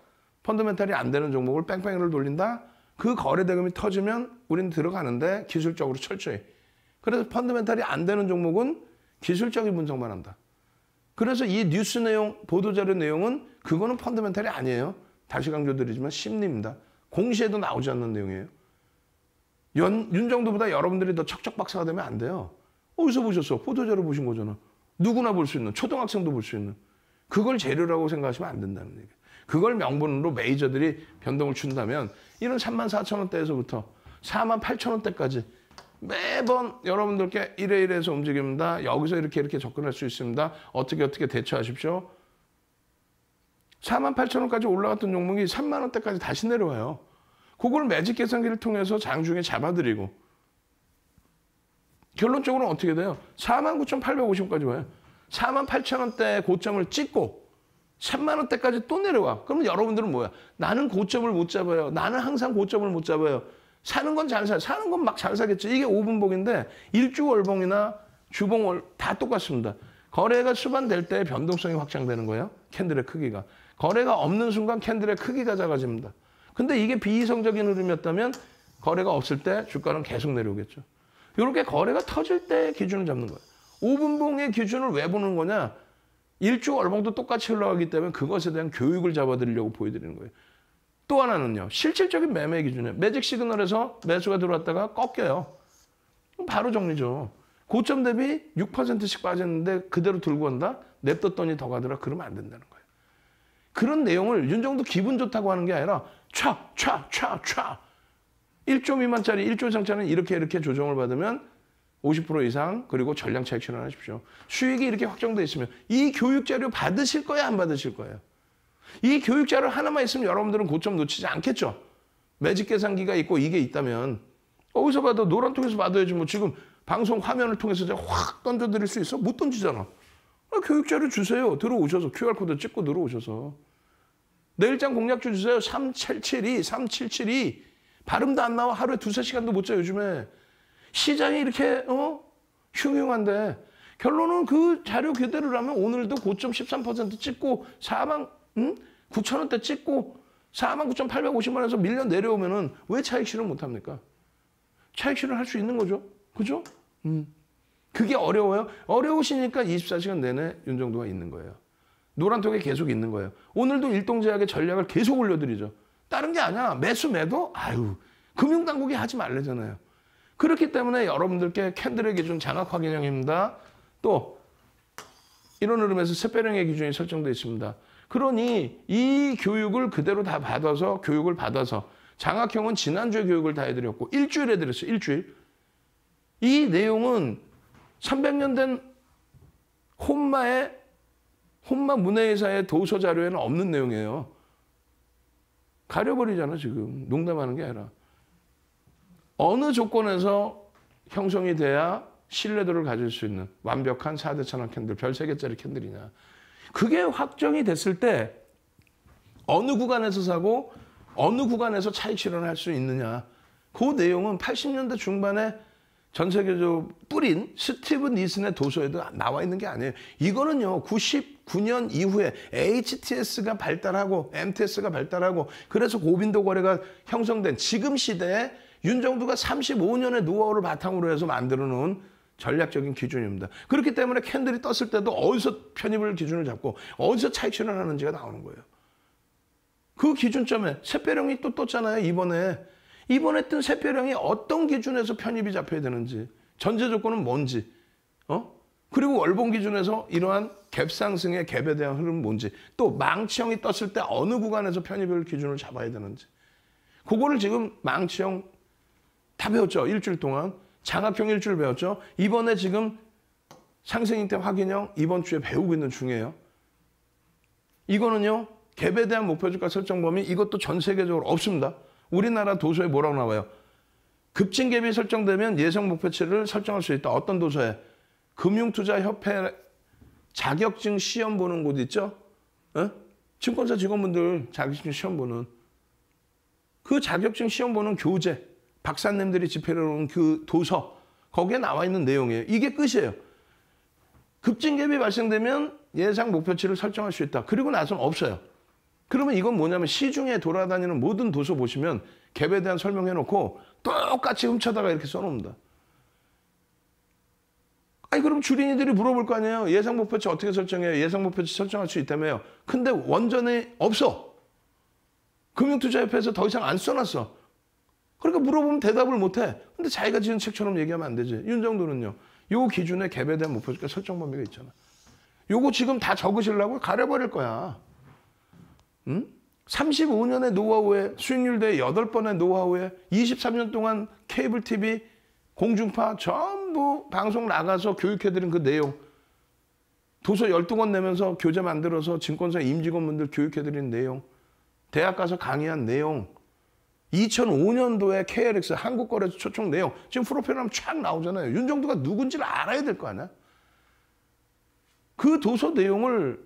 펀드멘탈이 안 되는 종목을 뺑뺑이를 돌린다. 그 거래 대금이 터지면 우리는 들어가는데 기술적으로 철저히. 그래서 펀드멘탈이 안 되는 종목은 기술적인 분석만 한다. 그래서 이 뉴스 내용, 보도자료 내용은 그거는 펀드멘탈이 아니에요. 다시 강조드리지만 심리입니다. 공시에도 나오지 않는 내용이에요. 연, 윤정도보다 여러분들이 더 척척박사가 되면 안 돼요. 어디서 보셨어? 보도자료 보신 거잖아. 누구나 볼 수 있는, 초등학생도 볼 수 있는. 그걸 재료라고 생각하시면 안 된다는 얘기예요. 그걸 명분으로 메이저들이 변동을 준다면 이런 3만 4천 원대에서부터 4만 8천 원대까지 매번 여러분들께 이래 이래서 움직입니다. 여기서 이렇게 이렇게 접근할 수 있습니다. 어떻게 어떻게 대처하십시오. 4만 8천 원까지 올라갔던 종목이 3만 원대까지 다시 내려와요. 그걸 매직 계산기를 통해서 장중에 잡아들이고 결론적으로 는 어떻게 돼요? 4만 9,850원까지 와요. 4만 8천 원대 고점을 찍고 천만 원대까지 또 내려와. 그러면 여러분들은 뭐야? 나는 고점을 못 잡아요. 나는 항상 고점을 못 잡아요. 사는 건 잘 사. 사는 건 막 잘 사겠죠. 이게 5분봉인데 일주월봉이나 주봉월 다 똑같습니다. 거래가 수반될 때 변동성이 확장되는 거예요. 캔들의 크기가. 거래가 없는 순간 캔들의 크기가 작아집니다. 근데 이게 비이성적인 흐름이었다면 거래가 없을 때 주가는 계속 내려오겠죠. 이렇게 거래가 터질 때 기준을 잡는 거예요. 5분봉의 기준을 왜 보는 거냐? 일주 얼봉도 똑같이 흘러가기 때문에 그것에 대한 교육을 잡아드리려고 보여드리는 거예요. 또 하나는요. 실질적인 매매 기준에 매직 시그널에서 매수가 들어왔다가 꺾여요. 바로 정리죠. 고점 대비 6%씩 빠졌는데 그대로 들고 간다 냅뒀더니 더 가더라? 그러면 안 된다는 거예요. 그런 내용을 윤정도 기분 좋다고 하는 게 아니라 촥, 촥, 촥, 촥. 1조 미만짜리, 1조 이상짜리는 이렇게 이렇게 조정을 받으면 50% 이상 그리고 전량 차익 실현하십시오. 수익이 이렇게 확정돼 있으면 이 교육 자료 받으실 거예요, 안 받으실 거예요? 이 교육 자료 하나만 있으면 여러분들은 고점 놓치지 않겠죠. 매직 계산기가 있고 이게 있다면 어디서 봐도 노란 통에서 받아야지뭐 지금 방송 화면을 통해서 확 던져 드릴 수 있어? 못 던지잖아. 아, 교육 자료 주세요. 들어오셔서 QR코드 찍고 들어오셔서 내일장 공략주 주세요. 3772 3772 발음도 안 나와 하루에 두세 시간도 못 자 요즘에 시장이 이렇게 어? 흉흉한데 결론은 그 자료 교대로라면 오늘도 고점 1 3 찍고 4만 음? 9천 원대 찍고 4만 9,850만 천 원에서 밀려 내려오면은 왜 차익 실현 못 합니까? 차익 실현 할수 있는 거죠. 그죠? 음. 그게 어려워요. 어려우시니까 24시간 내내 윤정도가 있는 거예요. 노란톡에 계속 있는 거예요. 오늘도 일동제약의 전략을 계속 올려드리죠. 다른 게 아니야. 매수 매도 아유 금융당국이 하지 말래잖아요. 그렇기 때문에 여러분들께 캔들의 기준 장악확인형입니다또 이런 흐름에서 세배령의 기준이 설정되어 있습니다. 그러니 이 교육을 그대로 다 받아서 교육을 받아서 장학형은 지난주에 교육을 다 해드렸고 일주일 해드렸어요. 일주일. 이 내용은 300년 된 혼마의 혼마 문해회사의 도서 자료에는 없는 내용이에요. 가려버리잖아 지금 농담하는 게 아니라. 어느 조건에서 형성이 돼야 신뢰도를 가질 수 있는 완벽한 4대 천왕 캔들, 별 3개짜리 캔들이냐. 그게 확정이 됐을 때 어느 구간에서 사고 어느 구간에서 차익 실현을 할 수 있느냐. 그 내용은 80년대 중반에 전 세계적으로 뿌린 스티브 니슨의 도서에도 나와 있는 게 아니에요. 이거는요, 99년 이후에 HTS가 발달하고 MTS가 발달하고 그래서 고빈도 거래가 형성된 지금 시대에 윤 정부가 35년의 노하우를 바탕으로 해서 만들어 놓은 전략적인 기준입니다. 그렇기 때문에 캔들이 떴을 때도 어디서 편입을 기준을 잡고 어디서 차익실현 하는지가 나오는 거예요. 그 기준점에 새배령이 또 떴잖아요. 이번에 이번에 뜬 새배령이 어떤 기준에서 편입이 잡혀야 되는지 전제 조건은 뭔지 어 그리고 월봉 기준에서 이러한 갭 상승의 갭에 대한 흐름은 뭔지 또 망치형이 떴을 때 어느 구간에서 편입을 기준을 잡아야 되는지 그거를 지금 망치형 다 배웠죠. 일주일 동안. 장학형 일주일 배웠죠. 이번에 지금 상생인때 확인형 이번 주에 배우고 있는 중이에요. 이거는요. 갭에 대한 목표주가 설정 범위 이것도 전 세계적으로 없습니다. 우리나라 도서에 뭐라고 나와요? 급진 갭이 설정되면 예상 목표치를 설정할 수 있다. 어떤 도서에? 금융투자협회 자격증 시험 보는 곳 있죠? 에? 어? 증권사 직원분들 자격증 시험 보는 그 자격증 시험 보는 교재 박사님들이 집회를 놓은 그 도서 거기에 나와 있는 내용이에요. 이게 끝이에요. 급진갭이 발생되면 예상 목표치를 설정할 수 있다. 그리고 나선 없어요. 그러면 이건 뭐냐면 시중에 돌아다니는 모든 도서 보시면 갭에 대한 설명해놓고 똑같이 훔쳐다가 이렇게 써놓습니다. 아니 그럼 주린이들이 물어볼 거 아니에요. 예상 목표치 어떻게 설정해요? 예상 목표치 설정할 수 있다며요. 근데 원전에 없어. 금융투자협회에서 더 이상 안 써놨어. 그러니까 물어보면 대답을 못해. 근데 자기가 지은 책처럼 얘기하면 안 되지. 윤정도는요. 요 기준에 갭에 대한 목표가 설정 범위가 있잖아. 요거 지금 다 적으시려고 가려버릴 거야. 응? 35년의 노하우에 수익률 대 8번의 노하우에 23년 동안 케이블 TV 공중파 전부 방송 나가서 교육해드린 그 내용 도서 12권 내면서 교재 만들어서 증권사 임직원분들 교육해드린 내용 대학 가서 강의한 내용 2005년도에 KLX 한국거래소 초청 내용 지금 프로필 하면 쫙 나오잖아요. 윤정도가 누군지를 알아야 될 거 아니야. 그 도서 내용을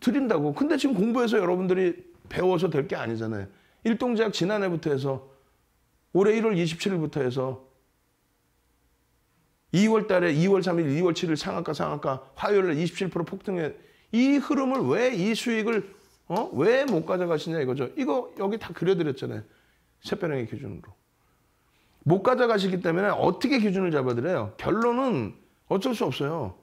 드린다고. 근데 지금 공부해서 여러분들이 배워서 될 게 아니잖아요. 일동제약 지난해부터 해서 올해 1월 27일부터 해서 2월 달에 2월 3일, 2월 7일 상한가 상한가 화요일에 27% 폭등해 이 흐름을 왜 이 수익을 어? 왜 못 가져가시냐 이거죠. 이거 여기 다 그려드렸잖아요. 새벼랑의 기준으로. 못 가져가시기 때문에 어떻게 기준을 잡아드려요? 결론은 어쩔 수 없어요.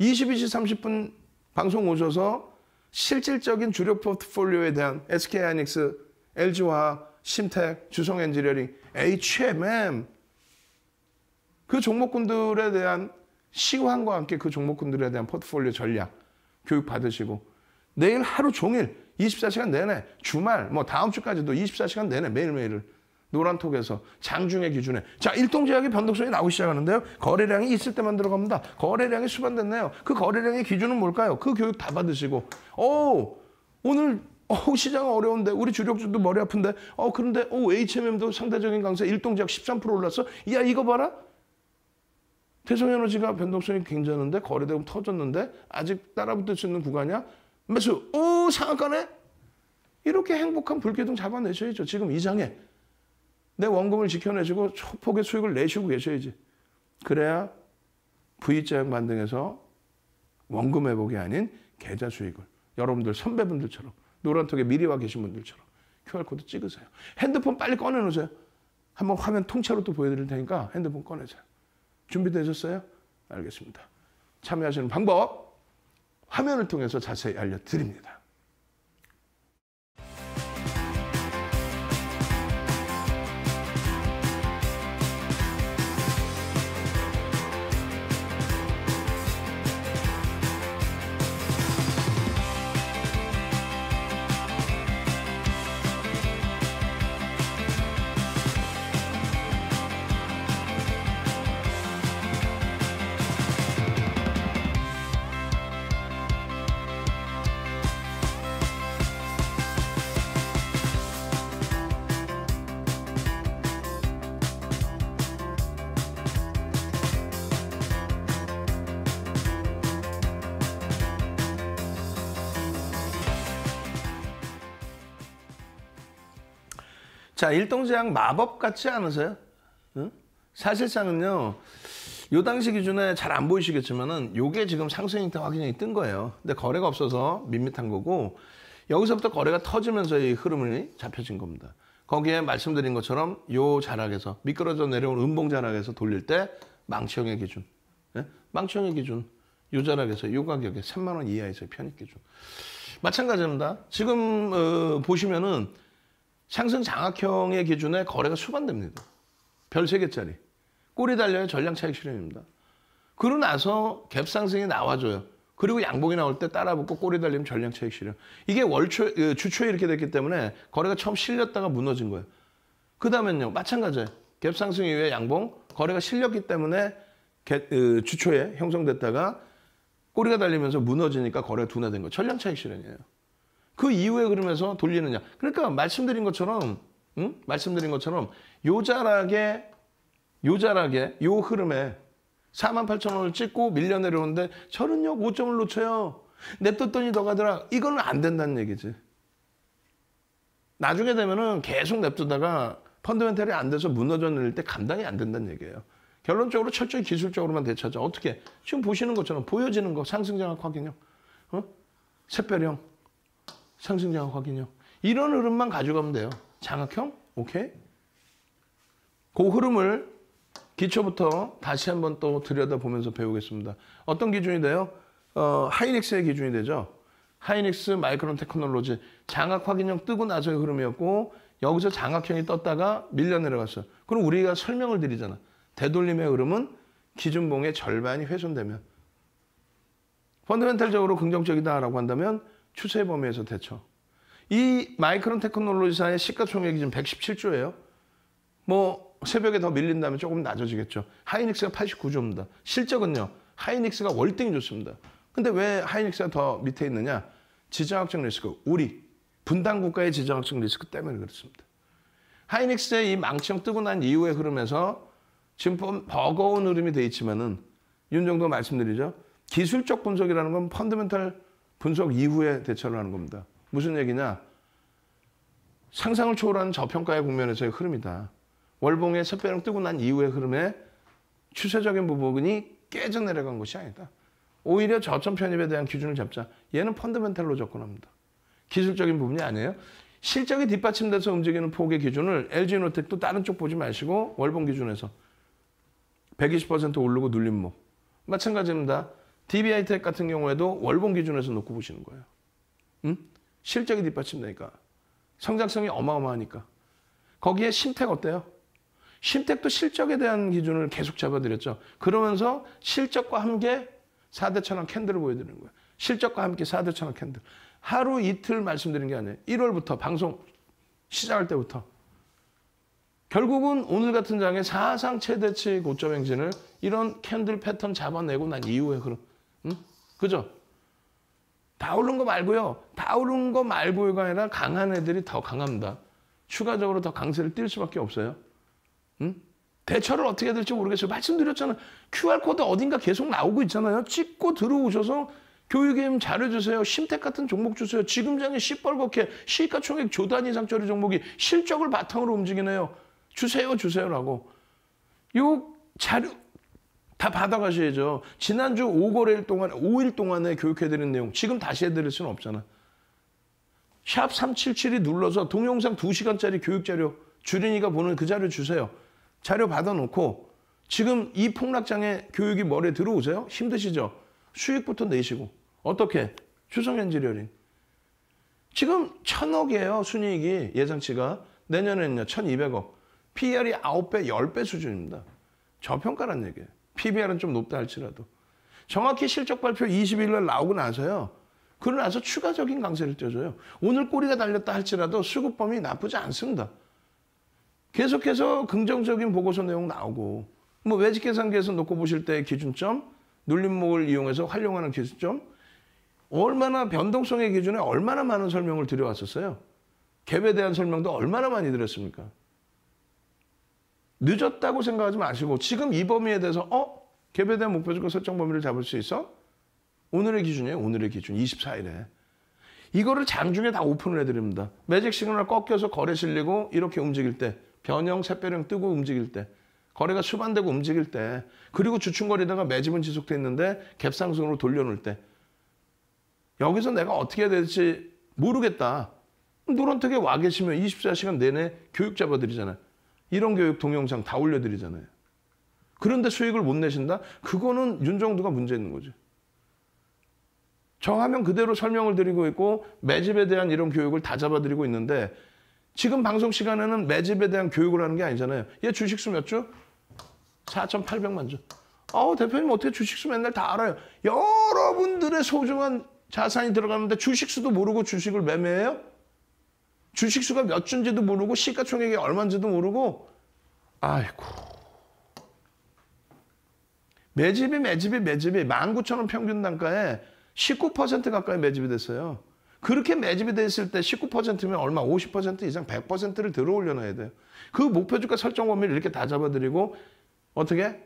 22시 30분 방송 오셔서 실질적인 주력 포트폴리오에 대한 SK 하이닉스, LG화, 신텍, 주성 엔지니어링, HMM 그 종목군들에 대한 시황과 함께 그 종목군들에 대한 포트폴리오 전략 교육 받으시고 내일 하루 종일 24시간 내내 주말 뭐 다음 주까지도 24시간 내내 매일매일을 노란톡에서 장중의 기준에 자 일동제약의 변동성이 나오기 시작하는데요. 거래량이 있을 때만 들어갑니다. 거래량이 수반됐네요. 그 거래량의 기준은 뭘까요? 그 교육 다 받으시고 오 오늘 어, 시장 어려운데 우리 주력주도 머리 아픈데 어 그런데 오 HMM도 상대적인 강세 일동제약 13% 올랐어. 야 이거 봐라. 태성에너지가 변동성이 굉장한데 거래대금 터졌는데 아직 따라붙을 수 있는 구간이야? 매수. 오, 상한가네? 이렇게 행복한 불기둥 잡아내셔야죠. 지금 이 장에. 내 원금을 지켜내시고 초폭의 수익을 내시고 계셔야지. 그래야 V자 반등에서 원금 회복이 아닌 계좌 수익을 여러분들 선배분들처럼 노란톡에 미리 와 계신 분들처럼 QR코드 찍으세요. 핸드폰 빨리 꺼내놓으세요. 한번 화면 통째로 또 보여드릴 테니까 핸드폰 꺼내세요. 준비되셨어요? 알겠습니다. 참여하시는 방법 화면을 통해서 자세히 알려드립니다. 자, 일동제약 마법 같지 않으세요? 응? 사실상은요. 요 당시 기준에 잘 안 보이시겠지만은 요게 지금 상승 형태 확인이 뜬 거예요. 근데 거래가 없어서 밋밋한 거고 여기서부터 거래가 터지면서 이 흐름이 잡혀진 겁니다. 거기에 말씀드린 것처럼 요 자락에서 미끄러져 내려온 음봉 자락에서 돌릴 때 망치형의 기준. 예? 망치형의 기준. 요 자락에서 요 가격에 3만 원 이하에서의 편입 기준. 마찬가지입니다. 지금 어, 보시면은 상승 장악형의 기준에 거래가 수반됩니다. 별 3개짜리. 꼬리 달려야 전량 차익 실현입니다. 그러고 나서 갭상승이 나와줘요. 그리고 양봉이 나올 때 따라붙고 꼬리 달리면 전량 차익 실현. 이게 월초, 어, 주초에 이렇게 됐기 때문에 거래가 처음 실렸다가 무너진 거예요. 그 다음엔요. 마찬가지예요. 갭상승 이후에 양봉, 거래가 실렸기 때문에 어, 주초에 형성됐다가 꼬리가 달리면서 무너지니까 거래가 둔화된 거예요. 전량 차익 실현이에요. 그 이후에 그러면서 돌리느냐. 그러니까 말씀드린 것처럼 응? 말씀드린 것처럼 요자락에 요자락에 요 흐름에 4만 8천 원을 찍고 밀려 내려오는데 저는요 5점을 놓쳐요. 냅뒀더니 더 가더라. 이건 안 된다는 얘기지. 나중에 되면은 계속 냅두다가 펀드멘탈이 안 돼서 무너져 내릴 때 감당이 안 된다는 얘기예요. 결론적으로 철저히 기술적으로만 대처하자. 어떻게? 지금 보시는 것처럼 보여지는 거 상승장악 확인형, 어? 샛별형, 상승 장악 확인형. 이런 흐름만 가져가면 돼요. 장악형? 오케이? 그 흐름을 기초부터 다시 한번 또 들여다보면서 배우겠습니다. 어떤 기준이 돼요? 어, 하이닉스의 기준이 되죠. 하이닉스 마이크론 테크놀로지 장악 확인형 뜨고 나서의 흐름이었고 여기서 장악형이 떴다가 밀려 내려갔어요. 그럼 우리가 설명을 드리잖아. 되돌림의 흐름은 기준봉의 절반이 훼손되면 펀드멘탈적으로 긍정적이다라고 한다면 추세 범위에서 대처. 이 마이크론 테크놀로지사의 시가총액이 지금 117조예요. 뭐 새벽에 더 밀린다면 조금 낮아지겠죠. 하이닉스가 89조입니다. 실적은요. 하이닉스가 월등히 좋습니다. 근데 왜 하이닉스가 더 밑에 있느냐? 지정학적 리스크, 우리 분단 국가의 지정학적 리스크 때문에 그렇습니다. 하이닉스의 이 망청 뜨고 난 이후의 흐름에서 지금 버거운 흐름이 돼 있지만은 윤정도 말씀드리죠. 기술적 분석이라는 건 펀드멘탈 분석 이후에 대처를 하는 겁니다. 무슨 얘기냐? 상상을 초월하는 저평가의 국면에서의 흐름이다. 월봉의 첫배랑 뜨고 난 이후의 흐름에 추세적인 부분이 깨져 내려간 것이 아니다. 오히려 저점 편입에 대한 기준을 잡자. 얘는 펀드멘탈로 접근합니다. 기술적인 부분이 아니에요. 실적이 뒷받침돼서 움직이는 폭의 기준을 LG노텍도 다른 쪽 보지 마시고 월봉 기준에서 120% 오르고 눌림목. 마찬가지입니다. DBI 텍 같은 경우에도 월봉 기준에서 놓고 보시는 거예요. 음? 실적이 뒷받침되니까. 성장성이 어마어마하니까. 거기에 신택 어때요? 신택도 실적에 대한 기준을 계속 잡아드렸죠. 그러면서 실적과 함께 4대 천왕 캔들을 보여드리는 거예요. 실적과 함께 4대 천왕 캔들. 하루 이틀 말씀드린 게 아니에요. 1월부터 방송 시작할 때부터. 결국은 오늘 같은 장에 사상 최대치 고점 행진을 이런 캔들 패턴 잡아내고 난 이후에 그럼 그죠? 다 오른 거 말고요. 다 오른 거 말고가 아니라 강한 애들이 더 강합니다. 추가적으로 더 강세를 띌 수밖에 없어요. 응? 대처를 어떻게 될지 모르겠어요. 말씀드렸잖아요. QR코드 어딘가 계속 나오고 있잖아요. 찍고 들어오셔서 교육임 잘해주세요. 심택 같은 종목 주세요. 지금 장에 시뻘겋게 시가총액 조단 이상 짜리 종목이 실적을 바탕으로 움직이네요. 주세요, 주세요라고. 요 자료 다 받아가셔야죠. 지난주 5거래일 동안, 5일 동안에 교육해드린 내용 지금 다시 해드릴 수는 없잖아. 샵 377이 눌러서 동영상 2시간짜리 교육자료 주린이가 보는 그 자료 주세요. 자료 받아놓고 지금 이 폭락장애 교육이 머리에 들어오세요? 힘드시죠? 수익부터 내시고. 어떻게? 추성현지 료린 지금 천억이에요. 순이익이 예상치가. 내년에는요. 1200억. PER이 9배, 10배 수준입니다. 저평가란 얘기예요. PBR은 좀 높다 할지라도 정확히 실적 발표 20일 날 나오고 나서요. 그러 나서 추가적인 강세를 떼줘요. 오늘 꼬리가 달렸다 할지라도 수급 범위 나쁘지 않습니다. 계속해서 긍정적인 보고서 내용 나오고 뭐 외직 계산기에서 놓고 보실 때 기준점, 눌림목을 이용해서 활용하는 기준점 얼마나 변동성의 기준에 얼마나 많은 설명을 드려왔었어요. 갭에 대한 설명도 얼마나 많이 드렸습니까? 늦었다고 생각하지 마시고 지금 이 범위에 대해서 어? 개별된 목표주가 설정 범위를 잡을 수 있어? 오늘의 기준이에요. 오늘의 기준 24일에. 이거를 장중에 다 오픈을 해드립니다. 매직 시그널 꺾여서 거래 실리고 이렇게 움직일 때 변형, 새별형 뜨고 움직일 때 거래가 수반되고 움직일 때 그리고 주춤거리다가 매집은 지속돼 있는데 갭상승으로 돌려놓을 때 여기서 내가 어떻게 해야 될지 모르겠다. 누런 택에와 계시면 24시간 내내 교육 잡아드리잖아요. 이런 교육 동영상 다 올려드리잖아요. 그런데 수익을 못 내신다? 그거는 윤정도가 문제 있는 거죠. 정하면 그대로 설명을 드리고 있고 매집에 대한 이런 교육을 다 잡아드리고 있는데 지금 방송 시간에는 매집에 대한 교육을 하는 게 아니잖아요. 얘 주식수 몇 주? 4,800만 주. 아우 대표님 어떻게 주식수 맨날 다 알아요? 여러분들의 소중한 자산이 들어가는데 주식수도 모르고 주식을 매매해요? 주식 수가 몇 주인지도 모르고 시가총액이 얼마인지도 모르고 아이고 매집이 매집이 매집이 19,000원 평균 단가에 19% 가까이 매집이 됐어요. 그렇게 매집이 됐을 때 19%면 얼마 50% 이상 100%를 들어 올려놔야 돼요. 그 목표주가 설정 범위를 이렇게 다 잡아드리고 어떻게?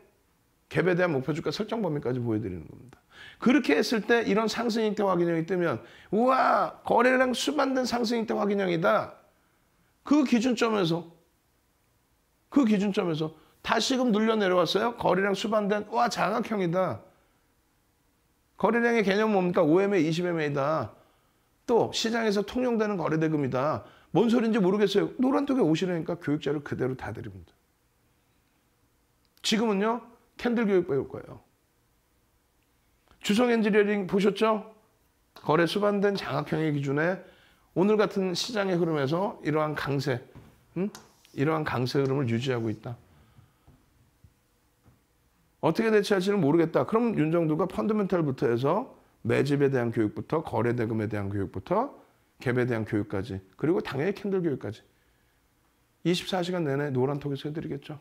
갭에 대한 목표주가 설정 범위까지 보여드리는 겁니다. 그렇게 했을 때 이런 상승인태 확인형이 뜨면 우와 거래량 수반된 상승인태 확인형이다. 그 기준점에서 그 기준점에서 다시금 눌려 내려왔어요. 거래량 수반된 와 장악형이다. 거래량의 개념 뭡니까? 5MA, 20MA다. 또 시장에서 통용되는 거래대금이다. 뭔 소리인지 모르겠어요. 노란톡에 오시라니까 교육자를 그대로 다 드립니다. 지금은요. 캔들 교육 배울 거예요. 주성 엔지니어링 보셨죠? 거래 수반된 장학형의 기준에 오늘 같은 시장의 흐름에서 이러한 강세, 음? 이러한 강세 흐름을 유지하고 있다. 어떻게 대처할지는 모르겠다. 그럼 윤정두가 펀드멘탈부터 해서 매집에 대한 교육부터 거래 대금에 대한 교육부터 갭에 대한 교육까지 그리고 당연히 캔들 교육까지 24시간 내내 노란톡에서 해드리겠죠.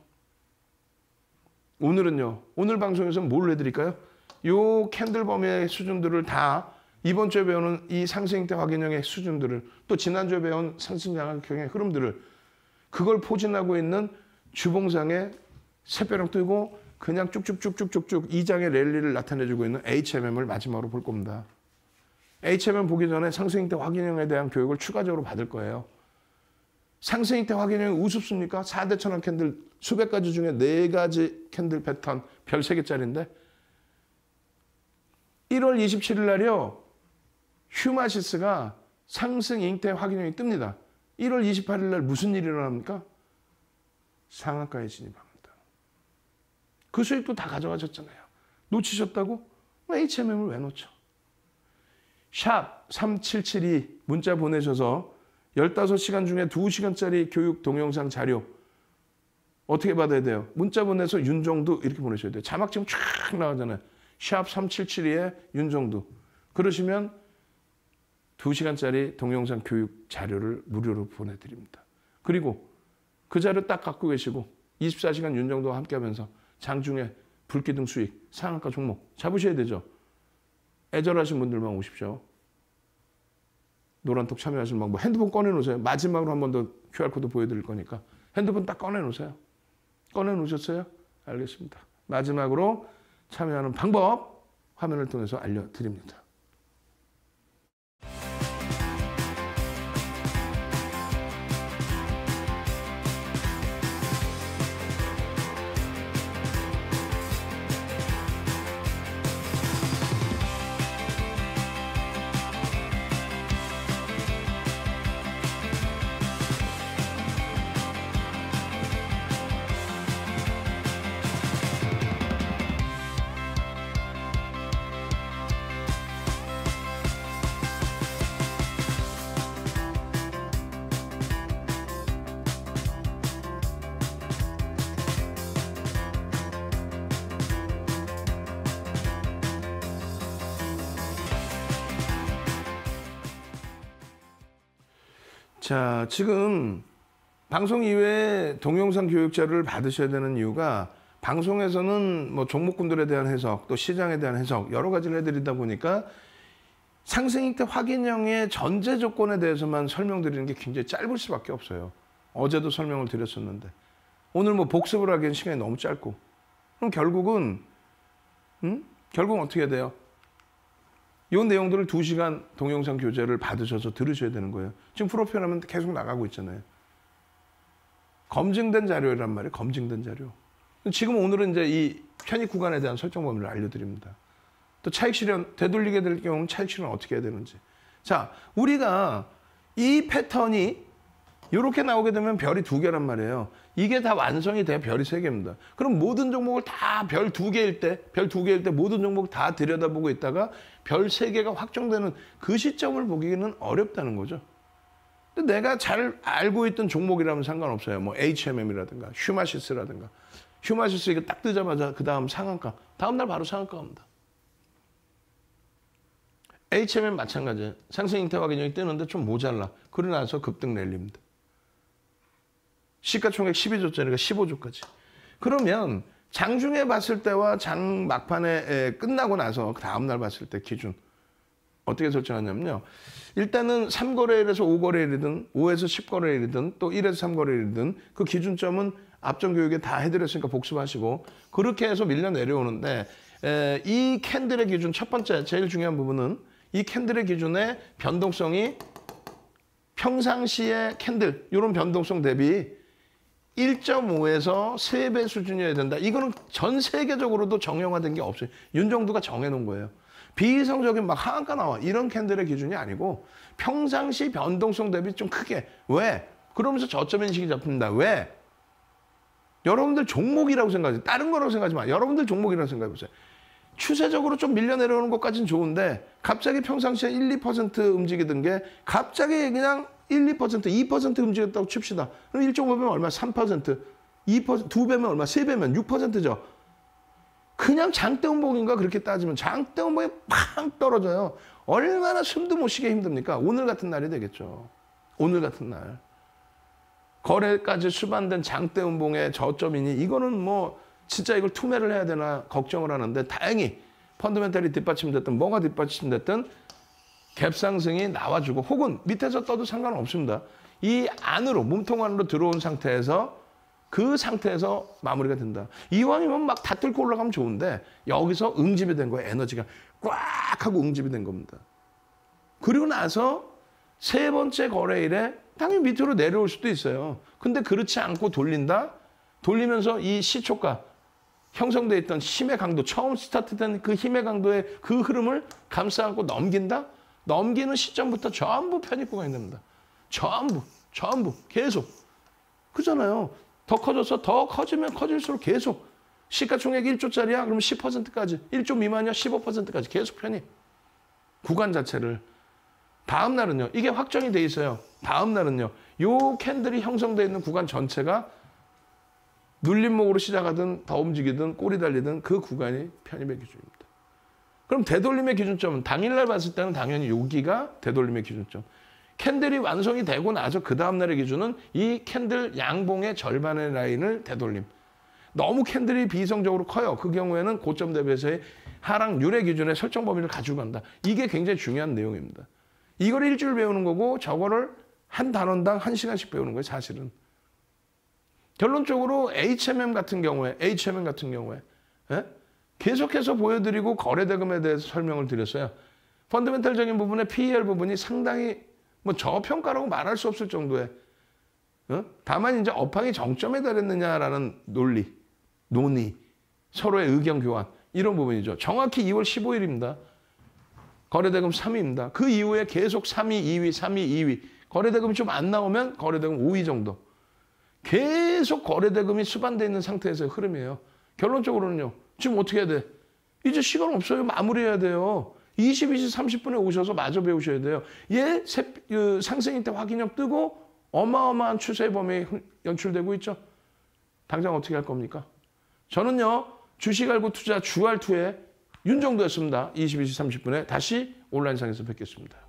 오늘은요. 오늘 방송에서 뭘 해드릴까요? 요 캔들범의 수준들을 다 이번 주에 배우는 이 상승형태 확인형의 수준들을 또 지난주에 배운 상승장학형의 흐름들을 그걸 포진하고 있는 주봉상에 새벼랑 뜨고 그냥 쭉쭉쭉쭉쭉쭉 이 장의 랠리를 나타내주고 있는 HMM을 마지막으로 볼 겁니다. HMM 보기 전에 상승형대 확인형에 대한 교육을 추가적으로 받을 거예요. 상승형대 확인형이 우습습니까? 4대 천왕 캔들 수백 가지 중에 네가지 캔들 패턴 별세개짜리인데 1월 27일 날이요. 휴마시스가 상승 잉태 확인형이 뜹니다. 1월 28일 날 무슨 일이 일어납니까? 상한가에 진입합니다. 그 수익도 다 가져가셨잖아요. 놓치셨다고? 뭐 HMM을 왜 놓쳐? 샵3772 문자 보내셔서 15시간 중에 2시간짜리 교육 동영상 자료 어떻게 받아야 돼요? 문자 보내서 윤종도 이렇게 보내셔야 돼요. 자막 지금 쫙 나가잖아요. 샵 3772에 윤정두. 그러시면 2시간짜리 동영상 교육 자료를 무료로 보내드립니다. 그리고 그 자료 딱 갖고 계시고 24시간 윤정도와 함께하면서 장중에 불기둥 수익, 상한가 종목 잡으셔야 되죠. 애절하신 분들만 오십시오. 노란톡 참여하실 방법. 핸드폰 꺼내놓으세요. 마지막으로 한 번 더 QR코드 보여드릴 거니까. 핸드폰 딱 꺼내놓으세요. 꺼내놓으셨어요? 알겠습니다. 마지막으로 참여하는 방법 화면을 통해서 알려드립니다. 지금 방송 이외에 동영상 교육 자를 받으셔야 되는 이유가 방송에서는 뭐 종목군들에 대한 해석 또 시장에 대한 해석 여러 가지를 해드리다 보니까 상승익대 확인형의 전제 조건에 대해서만 설명드리는 게 굉장히 짧을 수밖에 없어요. 어제도 설명을 드렸었는데 오늘 뭐 복습을 하기엔 시간이 너무 짧고 그럼 결국은 음? 결국 은 어떻게 돼요? 이 내용들을 2시간 동영상 교재를 받으셔서 들으셔야 되는 거예요. 지금 프로필하면 계속 나가고 있잖아요. 검증된 자료란 말이에요. 검증된 자료. 지금 오늘은 이제 이 편입 구간에 대한 설정 범위를 알려드립니다. 또 차익 실현, 되돌리게 될 경우는 차익 실현 어떻게 해야 되는지. 자, 우리가 이 패턴이 이렇게 나오게 되면 별이 두 개란 말이에요. 이게 다 완성이 돼야 별이 세 개입니다. 그럼 모든 종목을 다 별 두 개일 때, 별 두 개일 때 모든 종목 다 들여다보고 있다가 별 세 개가 확정되는 그 시점을 보기는 에 어렵다는 거죠. 근데 내가 잘 알고 있던 종목이라면 상관없어요. 뭐 HMM이라든가 휴마시스라든가 휴마시스 이거 딱 뜨자마자 그 다음 상한가, 다음 날 바로 상한가 갑니다. HMM 마찬가지예요. 상승 잉태화 개념이 뜨는데 좀 모자라. 그러나서 급등 랠리입니다. 시가총액 12조짜리가 15조까지. 그러면 장중에 봤을 때와 장 막판에 끝나고 나서 그 다음날 봤을 때 기준 어떻게 설정하냐면요. 일단은 3거래일에서 5거래일이든 5에서 10거래일이든 또 1에서 3거래일이든 그 기준점은 앞전 교육에 다 해드렸으니까 복습하시고 그렇게 해서 밀려 내려오는데 이 캔들의 기준 첫 번째 제일 중요한 부분은 이 캔들의 기준의 변동성이 평상시에 캔들 이런 변동성 대비 1.5에서 3배 수준이어야 된다. 이거는 전 세계적으로도 정형화된 게 없어요. 윤정두가 정해놓은 거예요. 비이성적인 막 하한가 나와 이런 캔들의 기준이 아니고 평상시 변동성 대비 좀 크게 왜? 그러면서 저점 인식이 잡힌다. 왜? 여러분들 종목이라고 생각하세요. 다른 거라고 생각하지 마. 여러분들 종목이라고 생각해 보세요. 추세적으로 좀 밀려 내려오는 것까지는 좋은데 갑자기 평상시에 1, 2% 움직이던 게 갑자기 그냥 1, 2%, 2% 움직였다고 칩시다. 그럼 1.5배면 얼마? 3%. 2%, 2배면 얼마? 3배면 6%죠. 그냥 장대운봉인가 그렇게 따지면 장대운봉이 팡 떨어져요. 얼마나 숨도 못 쉬게 힘듭니까? 오늘 같은 날이 되겠죠. 오늘 같은 날. 거래까지 수반된 장대운봉의 저점이니 이거는 뭐 진짜 이걸 투매를 해야 되나 걱정을 하는데 다행히 펀드멘탈이 뒷받침됐든 뭐가 뒷받침됐든 갭상승이 나와주고 혹은 밑에서 떠도 상관없습니다. 이 안으로 몸통 안으로 들어온 상태에서 그 상태에서 마무리가 된다. 이왕이면 막 다 뚫고 올라가면 좋은데 여기서 응집이 된 거예요. 에너지가 꽉 하고 응집이 된 겁니다. 그리고 나서 세 번째 거래일에 당연히 밑으로 내려올 수도 있어요. 근데 그렇지 않고 돌린다? 돌리면서 이 시초가 형성돼 있던 힘의 강도, 처음 스타트된 그 힘의 강도의 그 흐름을 감싸 안고 넘긴다? 넘기는 시점부터 전부 편입구가 있습다 전부, 전부, 계속. 그잖아요. 더 커져서 더 커지면 커질수록 계속. 시가총액 1조짜리야? 그럼 10%까지. 1조 미만이야? 15%까지. 계속 편입. 구간 자체를. 다음 날은요. 이게 확정이 돼 있어요. 다음 날은요. 요 캔들이 형성되어 있는 구간 전체가 눌림목으로 시작하든 더 움직이든 꼬리 달리든 그 구간이 편입의 기준입니다. 그럼 되돌림의 기준점은 당일날 봤을 때는 당연히 여기가 되돌림의 기준점. 캔들이 완성이 되고 나서 그 다음날의 기준은 이 캔들 양봉의 절반의 라인을 되돌림. 너무 캔들이 비이성적으로 커요. 그 경우에는 고점 대비해서의 하락 유래 기준의 설정 범위를 가지고 간다. 이게 굉장히 중요한 내용입니다. 이걸 일주일 배우는 거고 저거를 한 단원당 한 시간씩 배우는 거예요. 사실은. 결론적으로 HMM 같은 경우에 HMM 같은 경우에 예? 계속해서 보여드리고 거래 대금에 대해서 설명을 드렸어요. 펀드멘탈적인 부분의 PER 부분이 상당히 뭐 저평가라고 말할 수 없을 정도의 어? 다만 이제 업황이 정점에 달했느냐라는 논리, 논의, 서로의 의견 교환 이런 부분이죠. 정확히 2월 15일입니다. 거래대금 3위입니다. 그 이후에 계속 3위, 2위, 3위, 2위 거래대금이 좀 안 나오면 거래대금 5위 정도 계속 거래대금이 수반되어 있는 상태에서 흐름이에요. 결론적으로는요. 지금 어떻게 해야 돼? 이제 시간 없어요. 마무리해야 돼요. 22시 30분에 오셔서 마저 배우셔야 돼요. 얘 예, 세, 그, 상승인 때 확인력 뜨고 어마어마한 추세 범위 연출되고 있죠. 당장 어떻게 할 겁니까? 저는요. 주식 알고 투자 주알 투에 윤정도였습니다. 22시 30분에 다시 온라인상에서 뵙겠습니다.